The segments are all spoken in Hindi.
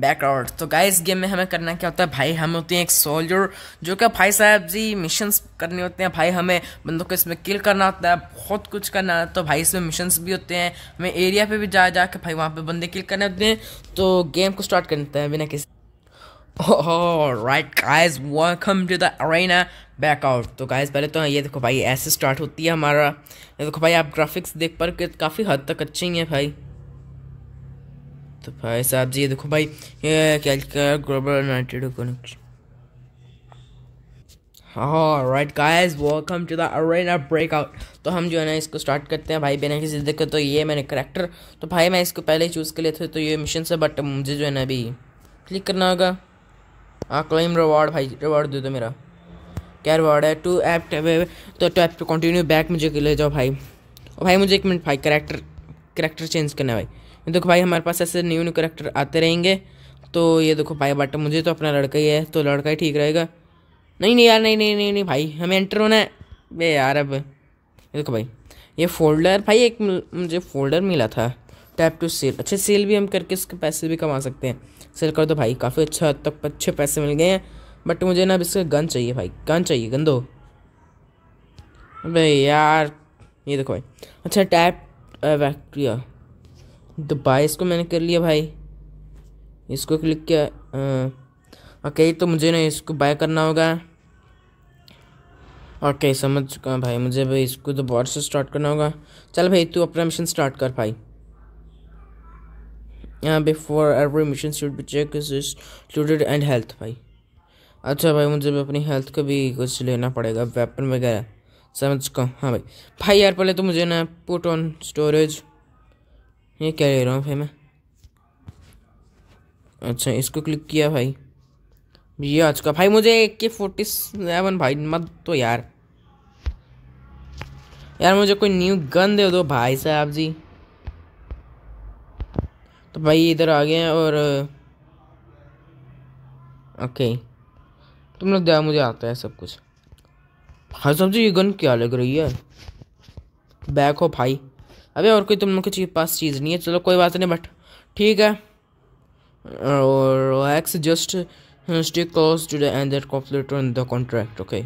बैकआउट तो इस गेम में हमें करना क्या होता है भाई हम होते हैं एक सोल्जर जो कि भाई साहब जी मिशंस करने होते हैं भाई हमें बंदों को इसमें किल करना होता है बहुत कुछ करना होता है तो भाई इसमें मिशंस भी होते हैं हमें एरिया पे भी जा जा भाई वहाँ पे बंदे किल करने होते हैं तो गेम को स्टार्ट करते हैं बिना किसी right guys welcome to the arena breakout तो गाइज पहले तो ये देखो भाई ऐसे स्टार्ट होती है हमारा ये देखो भाई आप ग्राफिक्स देख पर काफ़ी हद तक अच्छी हैं भाई तो भाई साहब जी देखो भाई ये कैलकुलेटर ग्लोबल यूनाइटेड कनेक्शन हाँ right guys welcome to the arena breakout तो हम जो है ना इसको स्टार्ट करते हैं भाई बिना किसी दिक्कत तो ये मैंने करेक्टर तो भाई मैं इसको पहले चूज़ कर लिए थे तो ये मिशन से बट मुझे जो है ना अभी क्लिक करना होगा हाँ क्लेम रिवॉर्ड भाई रिवॉर्ड दे दो मेरा क्या रिवॉर्ड है टू ऐप तो to app to continue back मुझे ले जाओ भाई और भाई मुझे एक मिनट भाई करेक्टर करेक्टर चेंज करना है भाई देखो भाई हमारे पास ऐसे न्यू न्यू करेक्टर आते रहेंगे तो ये देखो भाई बट मुझे तो अपना लड़का ही है तो लड़का ही ठीक रहेगा नहीं नहीं यार नहीं नहीं नहीं नहीं भाई हमें एंटर होना है बे यार अब ये देखो भाई ये फोल्डर भाई एक मुझे फोल्डर मिला था टैप टू सेल अच्छे सेल भी हम करके इसके पैसे भी कमा सकते हैं सेल कर दो भाई काफ़ी अच्छा हद तक अच्छे पैसे मिल गए हैं बट मुझे ना अब इसका गन चाहिए भाई गन चाहिए गंदो भाई यार ये देखो भाई अच्छा टैप वैक्ट्रिया तो बाईस को मैंने कर लिया भाई इसको क्लिक किया ओके तो मुझे ना इसको बाय करना होगा ओके समझ चुका भाई मुझे भाई इसको तो बॉर्ड से स्टार्ट करना होगा चल भाई तू अपना मिशन स्टार्ट कर भाई यहाँ before every mission should be check included and health भाई अच्छा भाई मुझे भी अपनी हेल्थ का भी कुछ लेना पड़ेगा वेपन वगैरह समझ चुका हूँ हाँ भाई भाई यार पहले तो मुझे ना पुट ऑन स्टोरेज ये क्या ले रहा हूँ भाई मैं अच्छा इसको क्लिक किया भाई ये आज का भाई मुझे एक के फोर्टी सेवन भाई मत तो यार यार मुझे कोई न्यू गन दे दो भाई साहब जी तो भाई इधर आ गए और ओके तुम लोग दया मुझे आता है सब कुछ भाई साहब जी ये गन क्या लग रही है बैक हो भाई अभी और कोई तुम लोग के पास चीज़ नहीं है चलो कोई बात नहीं बट ठीक है और X just stay close to the end complete the contract okay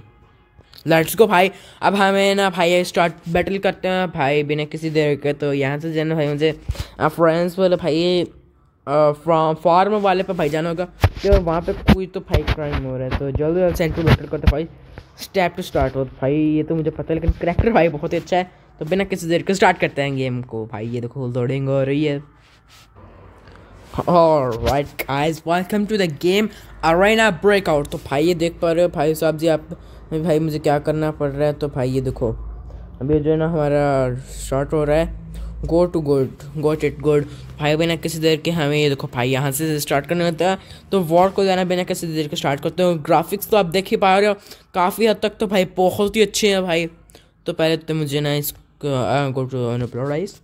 let's go भाई अब हमें ना भाई स्टार्ट बैटल करते हैं भाई बिना किसी देर के तो यहाँ से जाना भाई मुझे फ्रेंड्स uh, वाले भाई फ्रॉम uh, फार्म वाले पे भाई जाना होगा तो वहाँ पे कोई तो भाई क्राइम हो रहा है तो जल्दी जल्द सेंट्रल बैटल करते भाई स्टेप टू स्टार्ट हो भाई ये तो मुझे पता है लेकिन करेक्टर भाई बहुत ही अच्छा है तो बिना किसी देर के स्टार्ट करते हैं गेम को भाई ये देखो लोडिंग हो रही है right guys welcome to the game arena breakout तो भाई ये देख पा रहे हो भाई साहब जी आप भाई मुझे क्या करना पड़ रहा है तो भाई ये देखो अभी जो है ना हमारा शॉर्ट हो रहा है गो टू गोड गोट इट गोड भाई बिना किसी देर के हमें ये देखो भाई यहाँ से स्टार्ट करने होता है तो वॉर को जाना बिना किसी देर के स्टार्ट करते हो ग्राफिक्स तो आप देख ही पा रहे हो काफ़ी हद तक तो भाई बहुत ही अच्छे हैं भाई तो पहले तो मुझे ना इस uh, I'm going to unpolarize.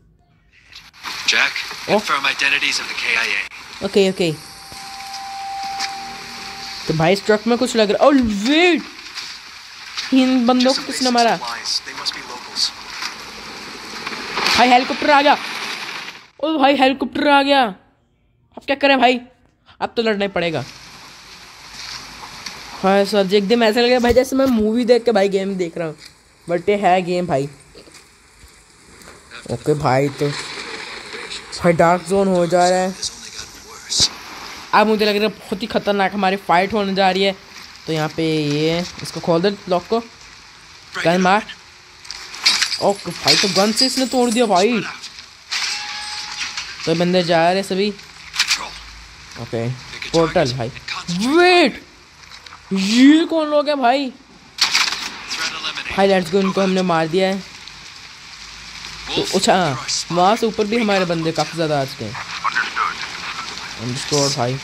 Jack, oh. confirm identities of the KIA. Okay, okay. तो भाई इस me में कुछ लग Oh, wait! वेट इन बंदों को किसने मारा भाई हेलीकॉप्टर आ गया ओ भाई हेलीकॉप्टर आ गया अब क्या करें भाई अब तो लड़ना ही पड़ेगा हाँ सर एकदम ऐसा लग रहा है भाई जैसे मैं मूवी देख के भाई गेम देख रहा हूँ बट ये है गेम भाई ओके भाई तो भाई डार्क जोन हो जा रहा है अब मुझे लग रहा है बहुत ही ख़तरनाक हमारी फाइट होने जा रही है तो यहाँ पे ये इसको खोल दे लॉक को गन मार ओके भाई तो गन से इसने तोड़ दिया भाई तो बंदे जा रहे सभी ओके पोर्टल भाई वेट ये कौन लोग है भाई भाई लेट्स गो इनको हमने मार दिया है तो, अच्छा हाँ, वहाँ से ऊपर भी हमारे बंदे काफ़ी ज़्यादा आ चुके हैं भाई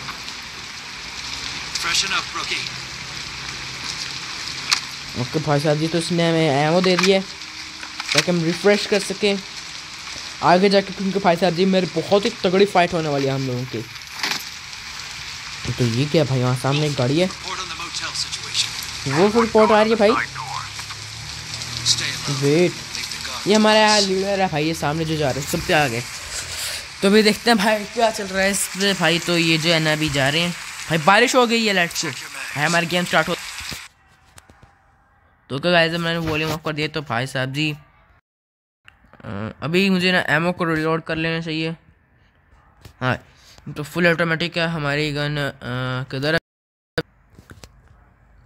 ओके भाई साहब जी तो इसने हमें एमओ दे दिए ताकि हम रिफ़्रेश कर सकें आगे जाके क्योंकि भाई साहब जी मेरे बहुत ही तगड़ी फाइट होने वाली है हम लोगों की तो ये क्या भाई वहाँ सामने एक गाड़ी है वो फुल पोर्ट आ रही है भाई वेट ये हमारा यहाँ लीडर है भाई ये सामने जो जा रहे हैं सब पे आ गए तो भी देखते हैं भाई क्या चल रहा है इस पर भाई तो ये जो है ना अभी जा रहे हैं भाई बारिश हो गई है लाइट से भाई हमारी गेम स्टार्ट हो तो क्या जब मैंने वॉल्यूम ऑफ कर दिया तो भाई साहब जी अभी मुझे ना एमओ को रिलोड कर लेना चाहिए हाँ तो फुल ऑटोमेटिक है हमारी गन किधर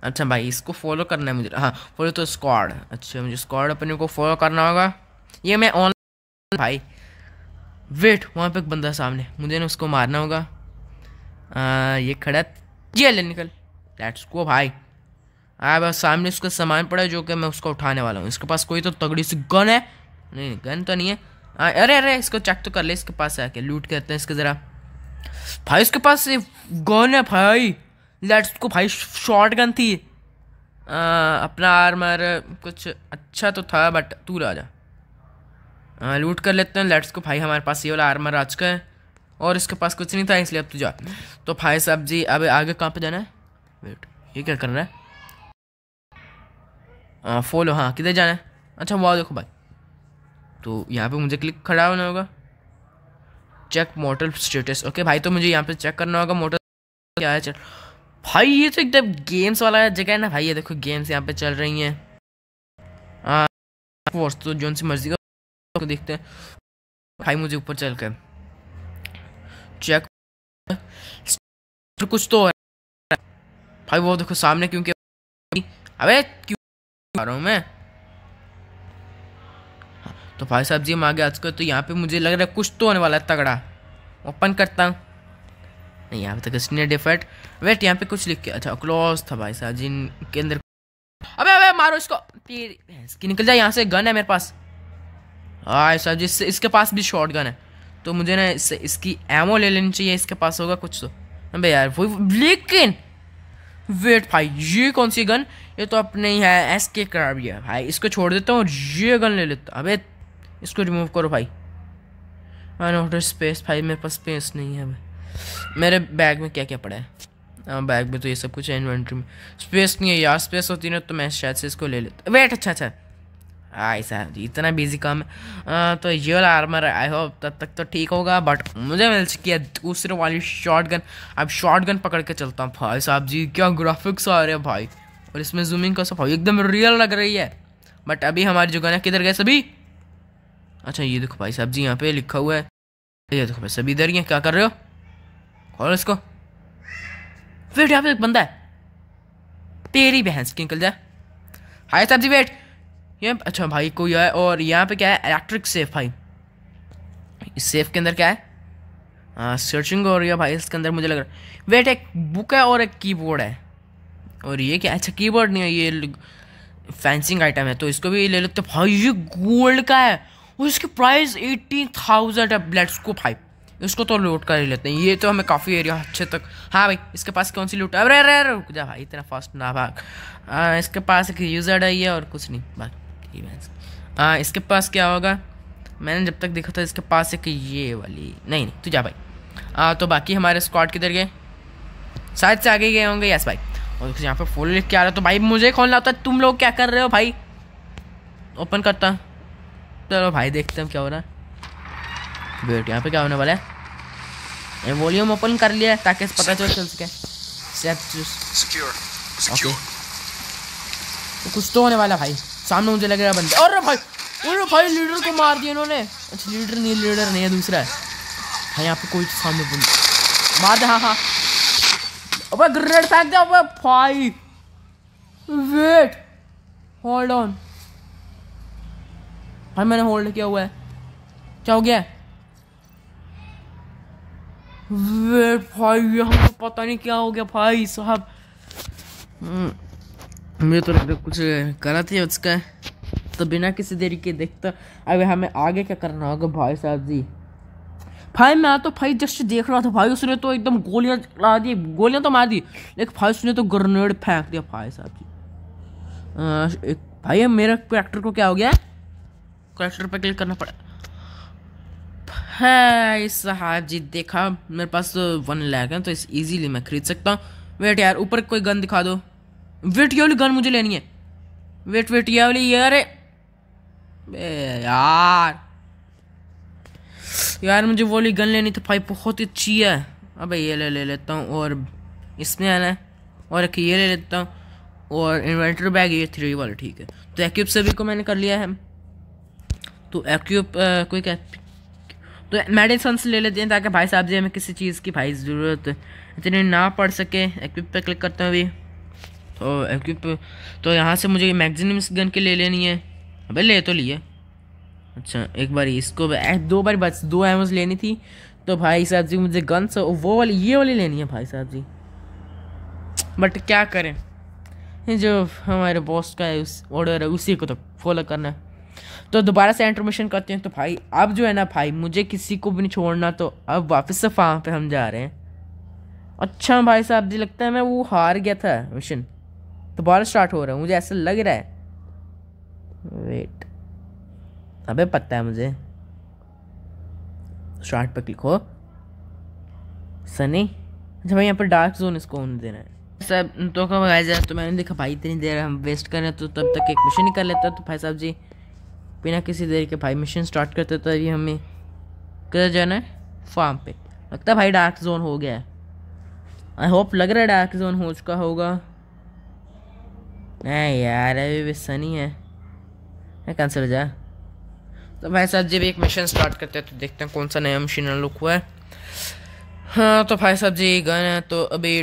अच्छा भाई इसको फॉलो करना है मुझे हाँ फॉलो तो स्क्वाड अच्छा मुझे स्क्वाड अपने को फॉलो करना होगा ये मैं ऑनलाइन भाई वेट वहाँ पे एक बंदा सामने मुझे ना उसको मारना होगा आ, ये खड़ा जी अल निकल लेट्स को भाई आ सामने उसका सामान पड़ा जो कि मैं उसको उठाने वाला हूँ इसके पास कोई तो तगड़ी सी गन है नहीं गन तो नहीं है आ, अरे अरे इसको चेक तो कर ले इसके पास आके लूट करते हैं इसके ज़रा भाई इसके पास गन है भाई लेट्स को भाई शॉर्ट गन थी आ, अपना आर्मर कुछ अच्छा तो था बट तू राजा लूट कर लेते हैं लेट्स को भाई हमारे पास ये वाला आर्मर आज का है और इसके पास कुछ नहीं था इसलिए अब तू जा तो भाई साहब जी अब आगे कहाँ पे जाना है वेट ये क्या करना है आ, फोलो हाँ किधर जाना है अच्छा वाह देखो भाई तो यहाँ पे मुझे क्लिक खड़ा होना होगा चेक मोटर स्टेटस ओके भाई तो मुझे यहाँ पे चेक करना होगा मोटर क्या है चल भाई ये तो एकदम गेम्स वाला जगह है ना भाई ये देखो गेम्स यहाँ पे चल रही हैं फोर्स तो जो सी मर्जी का देखते हैं भाई मुझे ऊपर चल कर चेक कुछ तो है भाई वो देखो सामने क्योंकि अबे क्यों आ रहा हूँ मैं तो भाई साहब जी हम आगे आजकल तो यहाँ पे मुझे लग रहा है कुछ तो होने वाला है तगड़ा ओपन करता हूँ नहीं यहाँ तो सीनियर डेफर्ट वेट यहाँ पे कुछ लिख के अच्छा क्लॉज था भाई साहब जिन के अंदर अबे अबे मारो इसको इसकी निकल जाए यहाँ से गन है मेरे पास हाँ साहब इससे इसके पास भी शॉर्ट गन है तो मुझे ना इससे इसकी एमओ ले लेनी चाहिए इसके पास होगा कुछ तो अबे यार वो लेकिन वेट भाई ये कौन सी गन ये तो अपने ही है एस के कराबिया भाई इसको छोड़ देता हूँ ये गन ले लेता अबे इसको रिमूव करो भाई आई नोट स्पेस भाई मेरे पास स्पेस नहीं है भाई मेरे बैग में क्या क्या पड़ा है आ, हाँ, बैग में तो ये सब कुछ है इन्वेंट्री में स्पेस नहीं है यार स्पेस होती ना तो मैं शायद से इसको ले लेता वेट अच्छा अच्छा हाँ ऐसा इतना बिजी काम है आ, तो ये वाला आर्मर आई होप तब तक तो ठीक होगा बट मुझे मिल चुकी है दूसरे वाली शॉर्ट गन अब शॉर्ट गन पकड़ के चलता हूँ भाई साहब जी क्या ग्राफिक्स आ रहे हैं भाई और इसमें जूमिंग का सब एकदम रियल लग रही है बट अभी हमारी जो गन है किधर गए सभी अच्छा ये देखो भाई साहब जी यहाँ पे लिखा हुआ है ये देखो भाई सभी इधर ही हैं क्या कर रहे हो और इसको वेट यहाँ पे एक बंदा है तेरी बहन की निकल जाए हाय सर जी वेट ये अच्छा भाई कोई है और यहाँ पे क्या है इलेक्ट्रिक सेफ भाई इस सेफ के अंदर क्या है आ, सर्चिंग हो रही है भाई इसके अंदर मुझे लग रहा है वेट एक बुक है और एक कीबोर्ड है और ये क्या अच्छा कीबोर्ड नहीं है ये फैंसिंग आइटम है तो इसको भी ले लेते भाई ये गोल्ड का है और इसकी प्राइस एटीन थाउजेंड है ब्लेट्स को फाइव इसको तो लूट कर ही लेते हैं ये तो हमें काफ़ी एरिया अच्छे तक हाँ भाई इसके पास कौन सी लूट अरे अरे अरे रुक जा भाई इतना फास्ट ना भाग आ, इसके पास एक यूज़र है और कुछ नहीं हाँ इसके पास क्या होगा मैंने जब तक देखा था इसके पास एक ये वाली नहीं नहीं तू जा भाई आ, तो बाकी हमारे स्क्वाड किधर गए शायद से आगे गए होंगे यस भाई और यहाँ पर फोन लिख के आ रहा तो भाई मुझे कौन लाता तुम लोग क्या कर रहे हो भाई ओपन करता चलो भाई देखते हैं क्या हो रहा है वेट यहाँ पे क्या होने वाला है ये वॉल्यूम ओपन कर लिया है ताकि पता चल चल सके तो कुछ तो होने वाला भाई सामने मुझे लग रहा बंदे और भाई अरे भाई लीडर को मार दिया इन्होंने अच्छा लीडर नहीं लीडर नहीं है दूसरा है हाँ यहाँ पे कोई तो सामने बंद मार दे हाँ हाँ अब ग्रेड फेंक दे अबे भाई वेट होल्ड ऑन भाई मैंने होल्ड किया हुआ है क्या हो गया है? भाई यहाँ हमको तो पता नहीं क्या हो गया भाई साहब हम्म, मेरे तो लगता कुछ गलत ही उसका तो बिना किसी देरी के देखता अब हमें आगे क्या करना होगा भाई साहब जी भाई मैं तो भाई जस्ट देख रहा था भाई उसने तो एकदम गोलियां चला दी गोलियां तो मार दी लेकिन भाई उसने तो ग्रनेड फेंक दिया भाई साहब जी आ, एक भाई मेरा करेक्टर को क्या हो गया करेक्टर पर क्लिक करना पड़ा है साहब जी देखा मेरे पास तो वन लैक है तो इस इजीली मैं खरीद सकता हूँ वेट यार ऊपर कोई गन दिखा दो वेट ये वाली गन मुझे लेनी है वेट वेट ये वाली ये यार यार मुझे वो वाली गन लेनी थी भाई बहुत ही अच्छी है अबे ये ले ले लेता हूँ और इसमें आना है और एक ये ले लेता हूँ और इन्वेंटर बैग ये थ्री वाला ठीक है तो एक्यूब सभी को मैंने कर लिया है तो एक्यूब कोई क्या तो मेडिसन्स ले लेते हैं ताकि भाई साहब जी हमें किसी चीज़ की भाई ज़रूरत इतनी ना पड़ सके एक्विप पे क्लिक करते हैं अभी तो एक्विप तो यहाँ से मुझे मैगजीन गन के ले लेनी है अबे ले तो लिए अच्छा एक बार इसको दो बार बस दो एमोज लेनी थी तो भाई साहब जी मुझे गन्स वो वाली ये वाली लेनी है भाई साहब जी बट क्या करें जो हमारे बॉस का ऑर्डर है उसी को तो फॉलो करना है तो दोबारा से इंट्रोमेशन करते हैं तो भाई अब जो है ना भाई मुझे किसी को भी नहीं छोड़ना तो अब वापस से फार्म पे हम जा रहे हैं अच्छा भाई साहब जी लगता है मैं वो हार गया था मिशन दोबारा स्टार्ट हो रहा है मुझे ऐसा लग रहा है वेट अबे पता है मुझे स्टार्ट पर हो सनी अच्छा भाई यहाँ पर डार्क जोन इसको देना है सब तो कब तो मैंने देखा भाई इतनी देर हम वेस्ट कर रहे हैं तो तब तक एक मिशन ही कर लेता तो भाई साहब जी बिना किसी देर के भाई मिशन स्टार्ट करते अभी हमें किधर जाना है फार्म पे लगता है भाई डार्क जोन हो गया है आई होप लग रहा है डार्क जोन हो चुका होगा नहीं यार अभी भी सनी है कैंसिल जा तो भाई साहब जी भी एक मिशन स्टार्ट करते हैं तो देखते हैं कौन सा नया मशीन लुक हुआ है हाँ तो भाई साहब जी गन है तो अभी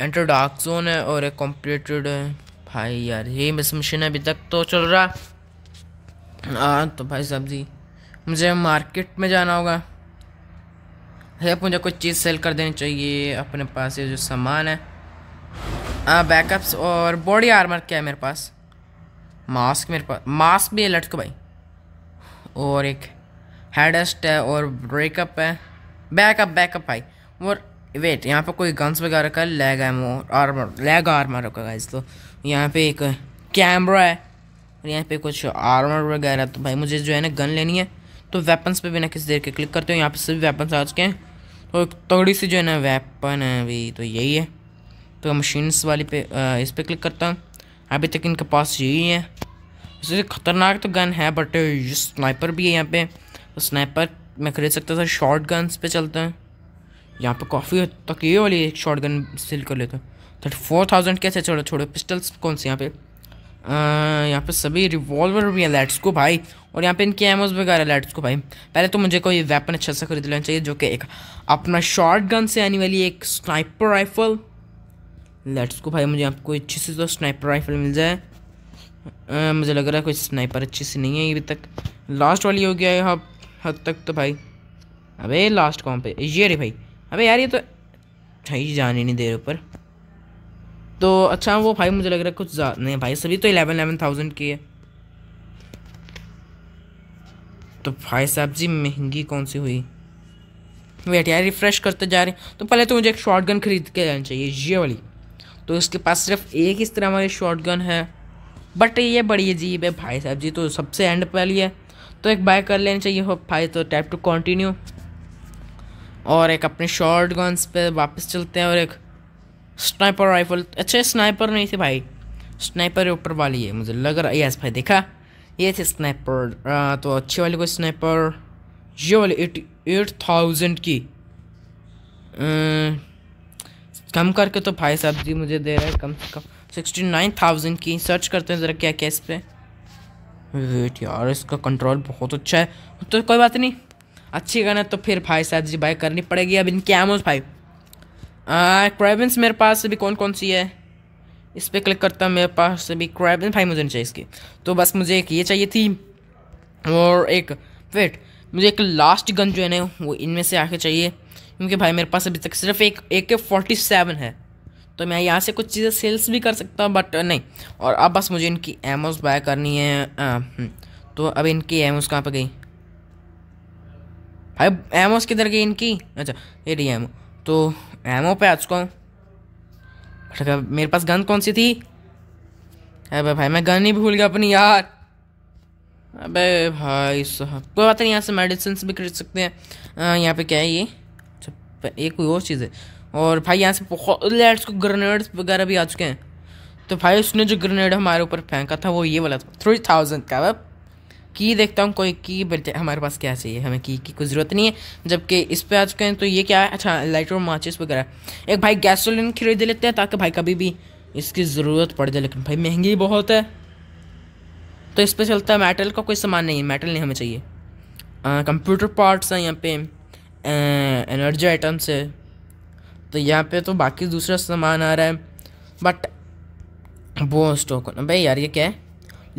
एंटर डार्क जोन है और एक कॉम्पिटेटेड है भाई यार ये मिस मशीन अभी तक तो चल रहा हाँ तो भाई साहब जी मुझे मार्केट में जाना होगा है मुझे कुछ चीज़ सेल कर देनी चाहिए अपने पास ये जो सामान है हाँ बैकअप्स और बॉडी आर्मर क्या है मेरे पास मास्क मेरे पास मास्क भी है लटको भाई और एक हेडस्ट है और ब्रेकअप है बैकअप बैकअप भाई और वेट यहाँ पे कोई गन्स वगैरह का leg ammo armour leg armour होगा इस तो यहाँ पे एक कैमरा है और यहाँ पे कुछ आर्मर वगैरह तो भाई मुझे जो है ना गन लेनी है तो वेपन्स पे ना किसी देर के क्लिक करते हो यहाँ पे सभी वेपन्स आ चुके हैं और तो थोड़ी सी जो है ना वेपन है अभी तो यही है तो मशीन्स वाली पे आ, इस पर क्लिक करता हूँ अभी तक इनके पास यही है वैसे ख़तरनाक तो गन है बट स्नाइपर भी है यहाँ पर तो स्नाइपर मैं खरीद सकता था शॉर्ट गन्स पर चलते हैं यहाँ पर काफ़ी तक ये वाली एक शॉर्ट गन सेल कर लेते हैं थर्टी फोर थाउजेंड कैसे छोड़ो छोड़ो पिस्टल्स कौन से यहाँ पे यहाँ पे सभी रिवॉल्वर भी हैं लेट्स को भाई और यहाँ पे इनके एमोज वगैरह लेट्स को भाई पहले तो मुझे कोई वेपन अच्छा सा खरीद लेना चाहिए जो कि एक अपना शॉर्ट गन से आने वाली एक स्नाइपर राइफल लेट्स को भाई मुझे आपको कोई अच्छी सी तो स्नाइपर राइफल मिल जाए आ, मुझे लग रहा है कोई स्नाइपर अच्छी सी नहीं है अभी तक लास्ट वाली हो गया है हद हाँ तक तो भाई अबे लास्ट कौन पे ये रे भाई अबे यार ये तो भाई जान ही नहीं दे रहे ऊपर तो अच्छा वो भाई मुझे लग रहा है कुछ ज़्यादा नहीं भाई सभी तो इलेवन एलेवन थाउजेंड की है तो भाई साहब जी महंगी कौन सी हुई वेट यार रिफ़्रेश करते जा रहे हैं तो पहले तो मुझे एक शॉर्ट गन खरीद के जाना चाहिए ये वाली तो इसके पास सिर्फ एक इस तरह वाली शॉर्ट गन है बट ये बड़ी अजीब है भाई साहब जी तो सबसे एंड वाली है तो एक बाय कर लेनी चाहिए हो भाई तो टैप टू कंटिन्यू और एक अपने शॉर्ट गन्स पे वापस चलते हैं और एक स्नाइपर राइफल अच्छा स्नाइपर नहीं थे भाई स्नाइपर ऊपर वाली है मुझे लग रहा है यस भाई देखा ये थे स्नाइपर आ, तो अच्छी वाली कोई स्नाइपर ये वाली एट एट थाउजेंड की आ, कम करके तो भाई साहब जी मुझे दे रहा है कम से कम सिक्सटी नाइन थाउजेंड की सर्च करते हैं ज़रा क्या क्या इस पर वेट यार इसका कंट्रोल बहुत अच्छा है तो कोई बात नहीं अच्छी गन है तो फिर भाई साहब जी बाई करनी पड़ेगी अब इनके एमोज भाई क्राइबन्स मेरे पास अभी कौन कौन सी है इस पर क्लिक करता हूँ मेरे पास अभी क्राइबन फाइव मुझे नहीं चाहिए इसकी तो बस मुझे एक ये चाहिए थी और एक वेट मुझे एक लास्ट गन जो है ना वो इनमें से आके चाहिए क्योंकि भाई मेरे पास अभी तक सिर्फ एक ए के फोर्टी सेवन है तो मैं यहाँ से कुछ चीज़ें सेल्स भी कर सकता हूँ बट नहीं और अब बस मुझे इनकी एमोस बाय करनी है आ, हम्म, तो अब इनकी एमोस कहाँ पर गई भाई एमोस किधर गई इनकी अच्छा ये रही एमो तो एमओ पे आज कौन भटका अच्छा, मेरे पास गन कौन सी थी अबे भाई मैं गन ही भूल गया अपनी यार अबे भाई साहब कोई बात नहीं यहाँ से मेडिसिन भी खरीद सकते हैं यहाँ पे क्या है ये एक अच्छा, कोई और चीज़ है और भाई यहाँ से बहुत लेट्स को ग्रेनेड्स वगैरह भी आ चुके हैं तो भाई उसने जो ग्रेनेड हमारे ऊपर फेंका था वो ये वाला था थ्री थाउजेंड का अब की देखता हूँ कोई की बट हमारे पास क्या चाहिए हमें की की कोई ज़रूरत नहीं है जबकि इस पर आज कहें तो ये क्या है अच्छा लाइटर माचिस वगैरह एक भाई गैसोलिन खरीद लेते हैं ताकि भाई कभी भी इसकी ज़रूरत पड़ जाए लेकिन भाई महंगी बहुत है तो इस पर चलता है मेटल का कोई सामान नहीं है मेटल नहीं हमें चाहिए कंप्यूटर पार्ट्स हैं यहाँ पे एनर्जी आइटम्स है तो यहाँ पे तो बाकी दूसरा सामान आ रहा है बट वो स्टॉक भाई यार ये क्या है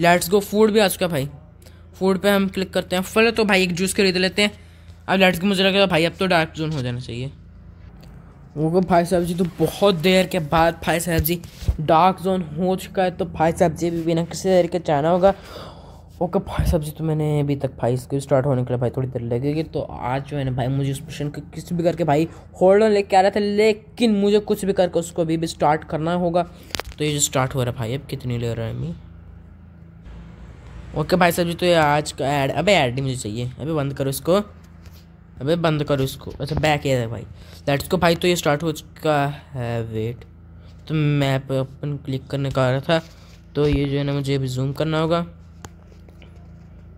लेट्स गो फूड भी आ चुका भाई फूड पे हम क्लिक करते हैं फल तो भाई एक जूस खरीद लेते हैं अब लाइट्स की मुझे लग रहा है भाई अब तो डार्क जोन हो जाना चाहिए वो भाई साहब जी तो बहुत देर के बाद भाई साहब जी डार्क जोन हो चुका है तो भाई साहब जी भी बिना किसी देर के जाना होगा ओके भाई साहब जी तो मैंने अभी तक भाई इसको स्टार्ट होने के लिए भाई थोड़ी देर लगेगी तो आज जो है ना भाई मुझे उस मिशन को किसी भी करके भाई होल्ड ऑन लेके आ रहा था लेकिन मुझे कुछ भी करके उसको अभी भी स्टार्ट करना होगा तो ये जो स्टार्ट हो रहा है भाई अब कितनी ले रहा है मैं ओके भाई साहब जी तो ये आज का ऐड अबे ऐड नहीं मुझे चाहिए अबे बंद करो इसको अबे बंद करो इसको अच्छा बैक ये है भाई लेट्स को भाई तो ये स्टार्ट हो चुका है वेट तो मैप अपन क्लिक करने का आ रहा था तो ये जो है ना मुझे अभी जूम करना होगा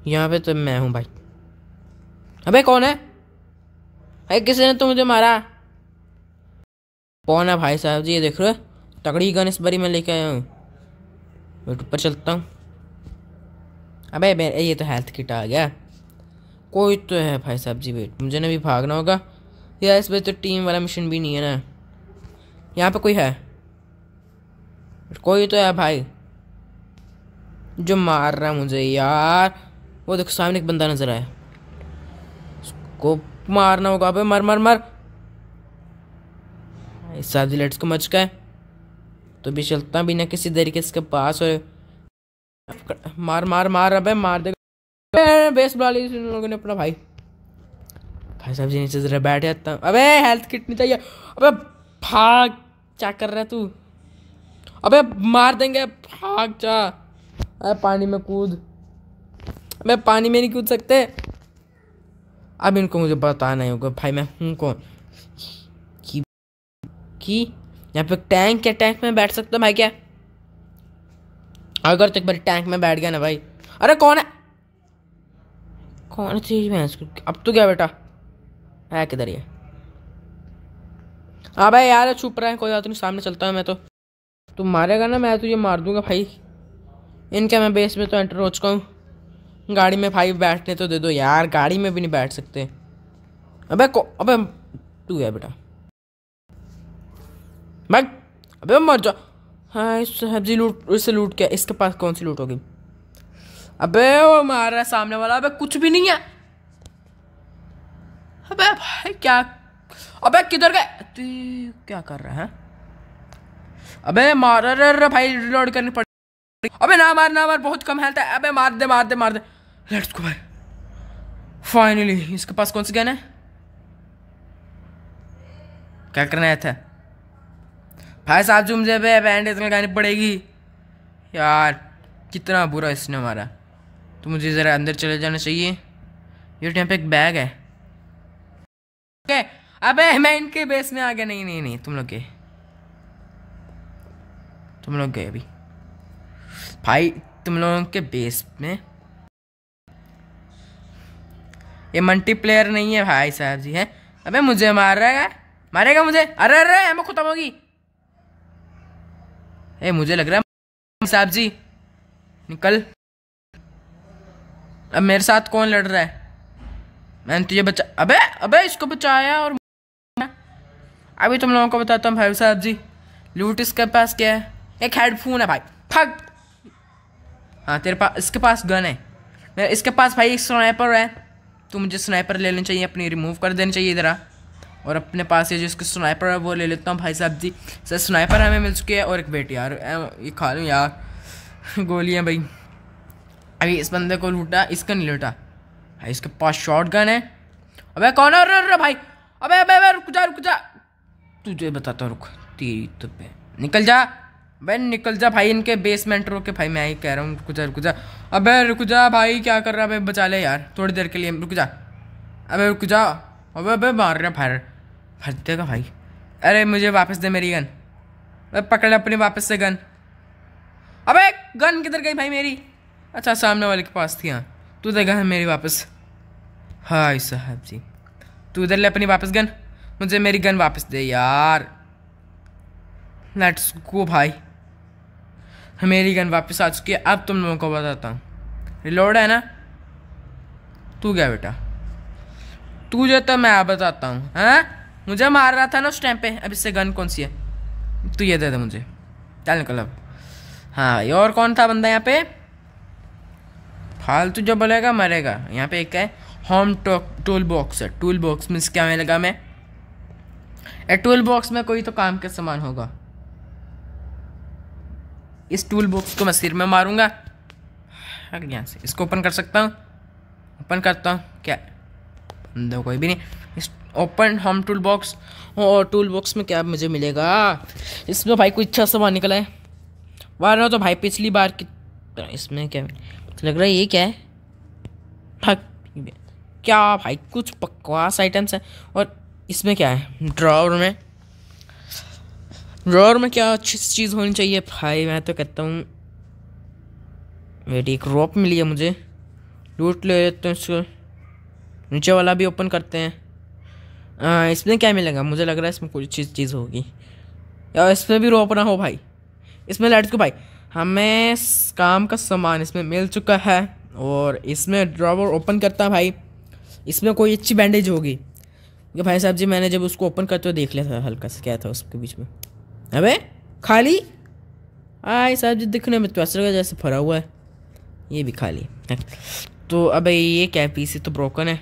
यहाँ पे तो मैं हूँ भाई अबे कौन है अरे किसी ने तो मुझे मारा कौन है भाई साहब जी ये देख रहे हो तगड़ी गन इस बारी मैं लेके आया हूँ ऊपर चलता हूँ अबे मेरे ये तो हेल्थ किट आ गया कोई तो है भाई साहब जी वेट मुझे ना भी भागना होगा यार इस बार तो टीम वाला मिशन भी नहीं है ना यहाँ पे कोई है कोई तो है भाई जो मार रहा है मुझे यार वो देखो सामने एक बंदा नजर आया उसको मारना होगा अबे मर मर मर इस साहब जी लेट्स को मच गए तो भी चलता भी ना किसी तरीके इसके पास और मार मार मार अबे मार देगा बेस बुला ली इन लोगों ने अपना भाई भाई साहब जी नीचे जरा बैठ जाता हूँ अबे हेल्थ किट नहीं चाहिए अबे भाग क्या कर रहा है तू अबे मार देंगे भाग जा अरे पानी में कूद अबे पानी में नहीं कूद सकते अब इनको मुझे बताना नहीं होगा भाई मैं हूँ कौन की, की यहाँ पे टैंक क्या टैंक में बैठ सकता भाई क्या अगर तो एक बार टैंक में बैठ गया ना भाई अरे कौन है कौन चीज़ मैं अब तो क्या बेटा है किधर ये हाँ भाई यार छुप रहा है कोई बात नहीं सामने चलता हूँ मैं तो तू मारेगा ना मैं तुझे मार दूंगा भाई इनके मैं बेस में तो एंटर हो चुका हूँ गाड़ी में भाई बैठने तो दे दो यार गाड़ी में भी नहीं बैठ सकते अबे को अबे तू है बेटा भाई अबे मर जा हाँ सब्जी लूट इसे लूट क्या इसके पास कौन सी लूट होगी अबे वो मार रहा है सामने वाला अबे कुछ भी नहीं है अबे भाई क्या अबे किधर गए तू क्या कर रहा है अबे मार रहा भाई रिलोड करनी पड़ अबे ना मार ना मार बहुत कम हेल्थ है अबे मार दे मार दे मार दे लेट्स गो भाई फाइनली इसके पास कौन सी गन है क्या करना था भाई साहब साजू मुझे बे बैंड इसमें लगानी पड़ेगी यार कितना बुरा इसने मारा तो मुझे ज़रा अंदर चले जाना चाहिए ये यहाँ पे एक बैग है ओके अबे मैं इनके बेस में आ गया नहीं नहीं नहीं तुम लोग गए तुम लोग गए अभी भाई तुम लोगों के बेस में ये मल्टीप्लेयर नहीं है भाई साहब जी है अबे मुझे मार रहा है मारेगा मुझे अरे अरे मैं खत्म होगी ए मुझे लग रहा है साहब जी निकल अब मेरे साथ कौन लड़ रहा है मैंने तुझे तो बचा अबे अबे इसको बचाया और अभी तुम लोगों को बताता हूँ भाई साहब जी लूट इसके पास क्या है एक हेडफोन है भाई फक हाँ तेरे पास इसके पास गन है मेरे इसके पास भाई एक स्नाइपर है तो मुझे स्नाइपर लेनी चाहिए अपनी रिमूव कर देनी चाहिए इधरा और अपने पास ये जो इसके स्नाइपर है वो ले लेता हूँ भाई साहब जी सर स्नाइपर हमें मिल चुकी है और एक बेटी यार ये खा लूँ यार गोलियाँ भाई अभी इस बंदे को लूटा इसका नहीं लूटा भाई इसके पास शॉर्ट गन है अबे कौन है अरे भाई अबे अबे अबे रुक जा रुक जा तुझे बताता रुक तेरी तो पे निकल जा भाई निकल जा भाई इनके बेसमेंट रोक के भाई मैं ही कह रहा हूँ रुक जा रुक जा अबे रुक जा भाई क्या कर रहा है बचा ले यार थोड़ी देर के लिए रुक जा अबे रुक जा अबे अबे मार रहा भाई हट देगा भाई अरे मुझे वापस दे मेरी गन मैं पकड़ अपने वापस से गन अबे गन किधर गई भाई मेरी अच्छा सामने वाले के पास थी हाँ तू दे गन मेरी वापस हाय साहब जी तू इधर ले अपनी वापस गन मुझे मेरी गन वापस दे यार लेट्स गो भाई मेरी गन वापस आ चुकी है अब तुम लोगों को बताता हूँ रिलोड है ना तू गया बेटा तू जो तो मैं बताता हूँ हैं हाँ? मुझे मार रहा था ना उस टाइम पे अब इससे गन कौन सी है तू ये दे दे मुझे चल निकल अब हाँ भाई और कौन था बंदा यहाँ पे फालतू जो बोलेगा मरेगा यहाँ पे एक है होम टॉक टूल बॉक्स है टूल बॉक्स मीन्स क्या मैं लगा मैं ए टूल बॉक्स में कोई तो काम का सामान होगा इस टूल बॉक्स को मैं सिर में मारूंगा यहाँ से इसको ओपन कर सकता हूँ ओपन करता हूँ क्या बंदो कोई भी नहीं ओपन होम टूल बॉक्स और टूल बॉक्स में क्या मुझे मिलेगा इसमें भाई कुछ अच्छा सा निकला है वार तो भाई पिछली बार की इसमें क्या लग रहा है ये क्या है क्या भाई कुछ पकवास आइटम्स हैं और इसमें क्या है ड्रॉवर में ड्रॉवर में क्या अच्छी चीज़ होनी चाहिए भाई मैं तो कहता हूँ वेट एक रोप मिली है मुझे लूट ले लेते तो हैं इसको नीचे वाला भी ओपन करते हैं हाँ, इसमें क्या मिलेगा मुझे लग रहा है इसमें कुछ चीज़ चीज़ होगी और इसमें भी रोप ना हो भाई इसमें लाइट को भाई हमें काम का सामान इसमें मिल चुका है और इसमें ड्रॉवर ओपन करता भाई इसमें कोई अच्छी बैंडेज होगी क्योंकि भाई साहब जी मैंने जब उसको ओपन करते हुए देख लिया था हल्का सा क्या था उसके बीच में अबे खाली आए साहब जी दिखने में तो ऐसा जैसे भरा हुआ है ये भी खाली तो अबे ये क्या पीसी तो ब्रोकन है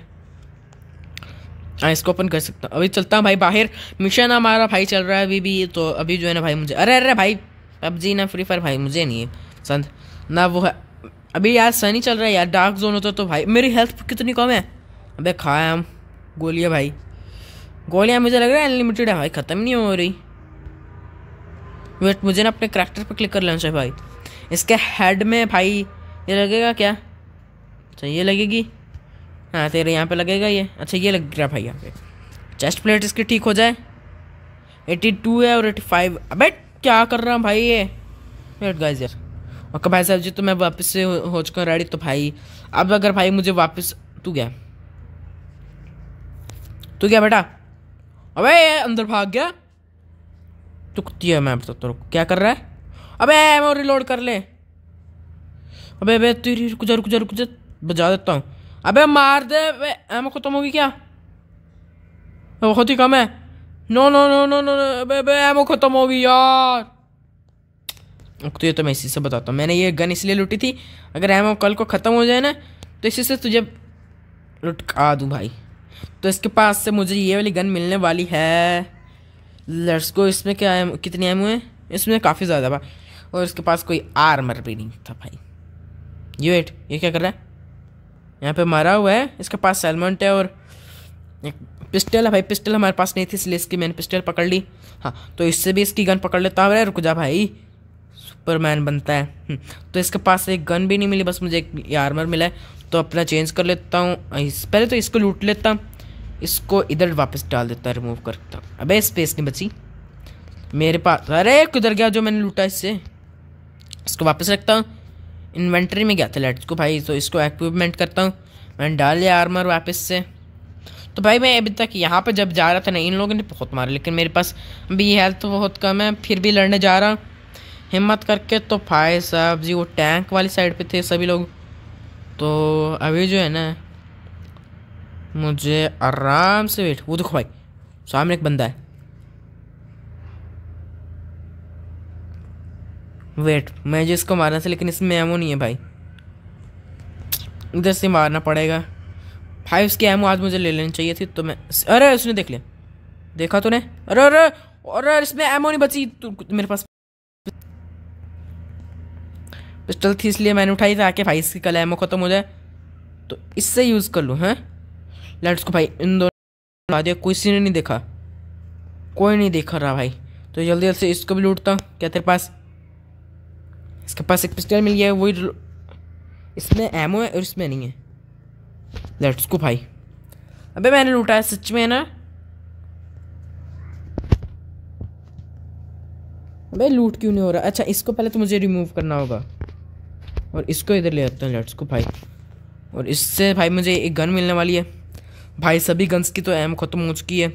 हाँ इसको ओपन कर सकता हूँ अभी चलता हूँ भाई बाहर मिशन हमारा भाई चल रहा है अभी भी तो अभी जो है ना भाई मुझे अरे अरे भाई पबजी ना फ्री फायर भाई मुझे नहीं है पसंद ना वो है अभी यार सनी चल रहा है यार डार्क जोन होता तो भाई मेरी हेल्थ कितनी कम है अबे खाया हम गोलियाँ भाई गोलियाँ मुझे लग रहा है अनलिमिटेड है भाई ख़त्म नहीं हो रही वेट मुझे ना अपने करैक्टर पर क्लिक कर लेना चाहिए भाई इसके हेड में भाई ये लगेगा क्या अच्छा ये लगेगी हाँ तेरे यहाँ पे लगेगा ये अच्छा ये लग गया भाई यहाँ पे चेस्ट प्लेट इसके ठीक हो जाए एटी टू है और एटी फाइव अब क्या कर रहा हूँ भाई ये वेट यार ओके भाई साहब जी तो मैं वापस से हो, चुका रेडी तो भाई अब अगर भाई मुझे वापस तू गया तू गया बेटा अबे ये अंदर भाग गया तो है मैं बताता तो रुक क्या कर रहा है अबे मैं रिलोड कर ले अबे अबे तेरी रुक जा रुक जा रुक जा बजा देता हूँ अबे मार दे एम ख़त्म होगी क्या बहुत ही कम है no no no no no अबे अबे एमओ ख़त्म होगी यार तो ये तो मैं इसी से बताता हूँ मैंने ये गन इसलिए लुटी थी अगर एमओ कल को ख़त्म हो जाए ना तो इसी से तुझे लुटका दूँ भाई तो इसके पास से मुझे ये वाली गन मिलने वाली है लर्स को इसमें क्या एम कितने एमओ है इसमें काफ़ी ज़्यादा भाई और इसके पास कोई आर्मर भी नहीं था भाई यू वेट ये क्या कर रहा है यहाँ पे मारा हुआ है इसके पास सेलमेंट है और एक पिस्टल है भाई पिस्टल हमारे पास नहीं थी इसलिए इसकी मैंने पिस्टल पकड़ ली हाँ तो इससे भी इसकी गन पकड़ लेता हूँ रुक जा भाई सुपरमैन बनता है हम्म, तो इसके पास एक गन भी नहीं मिली बस मुझे एक आर्मर मिला है तो अपना चेंज कर लेता हूँ पहले तो इसको लूट लेता हूँ इसको इधर वापस डाल देता रिमूव करता अब अबे स्पेस नहीं बची मेरे पास अरे किधर गया जो मैंने लूटा इससे इसको वापस रखता हूँ इन्वेंट्री में गया था लेट्स को भाई तो इसको एक्विपमेंट करता हूँ मैंने डाल लिया आर्मर वापस से तो भाई मैं अभी तक यहाँ पर जब जा रहा था ना इन लोगों ने बहुत मारा लेकिन मेरे पास अभी हेल्थ तो बहुत कम है फिर भी लड़ने जा रहा हूँ हिम्मत करके तो भाई साहब जी वो टैंक वाली साइड पे थे सभी लोग तो अभी जो है ना मुझे आराम से वेट वो देखो भाई सामने एक बंदा है वेट मैं जो इसको मारना था लेकिन इसमें एमओ नहीं है भाई इधर से मारना पड़ेगा भाई उसकी एमो आज मुझे ले लेनी चाहिए थी तो मैं अरे उसने देख लिया देखा तूने अरे अरे अरे इसमें एमओ नहीं बची मेरे पास पिस्टल थी इसलिए मैंने उठाई था आके भाई इसकी कल एमो खत्म हो जाए तो इससे यूज़ कर लूँ हैं लेट्स को भाई इन दोनों आ दिया किसी ने नहीं देखा कोई नहीं देखा रहा भाई तो जल्दी जल्दी से इसको भी लूटता हूँ क्या तेरे पास इसके पास एक पिस्टल मिल गया है वही इसमें एमओ है और इसमें नहीं है लेट्स को भाई अबे मैंने लूटा है सच में है ना अबे लूट क्यों नहीं हो रहा अच्छा इसको पहले तो मुझे रिमूव करना होगा और इसको इधर ले आते हैं लेट्स को भाई और इससे भाई मुझे एक गन मिलने वाली है भाई सभी गन्स की तो एम ख़त्म हो चुकी है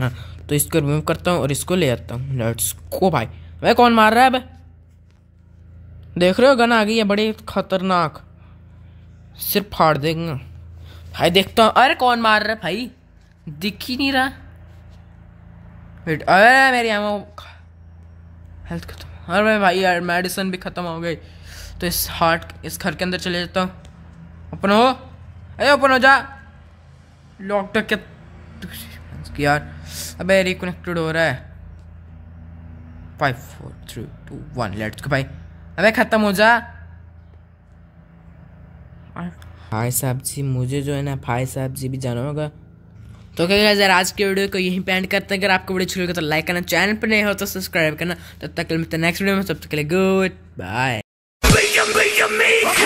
हाँ तो इसको रिमूव करता हूँ और इसको ले आता हूँ लेट्स को भाई वह कौन मार रहा है अब देख रहे हो गन आ गई है बड़ी खतरनाक सिर्फ फाड़ देंगे भाई देखता हूँ अरे कौन मार रहा है भाई दिख ही नहीं रहा वेट अरे मेरी एमो हेल्थ खत्म अरे भाई यार मेडिसिन भी ख़त्म हो गई तो इस हार्ट इस घर के अंदर चले जाता हूँ ओपन हो अरे अपन हो जा लॉकडाउन के यार अबे रिकनेक्टेड हो रहा है five four three two one let's go भाई अबे ख़त्म हो जा भाई साहब जी मुझे जो है ना भाई साहब जी भी जाना होगा तो क्या यार आज के वीडियो को यहीं पेंट करते हैं अगर आपको वीडियो अच्छी लगे तो लाइक करना चैनल पर नहीं हो तो सब्सक्राइब तो करना तब तक मिलते हैं नेक्स्ट वीडियो में तब तक के लिए गुड बाय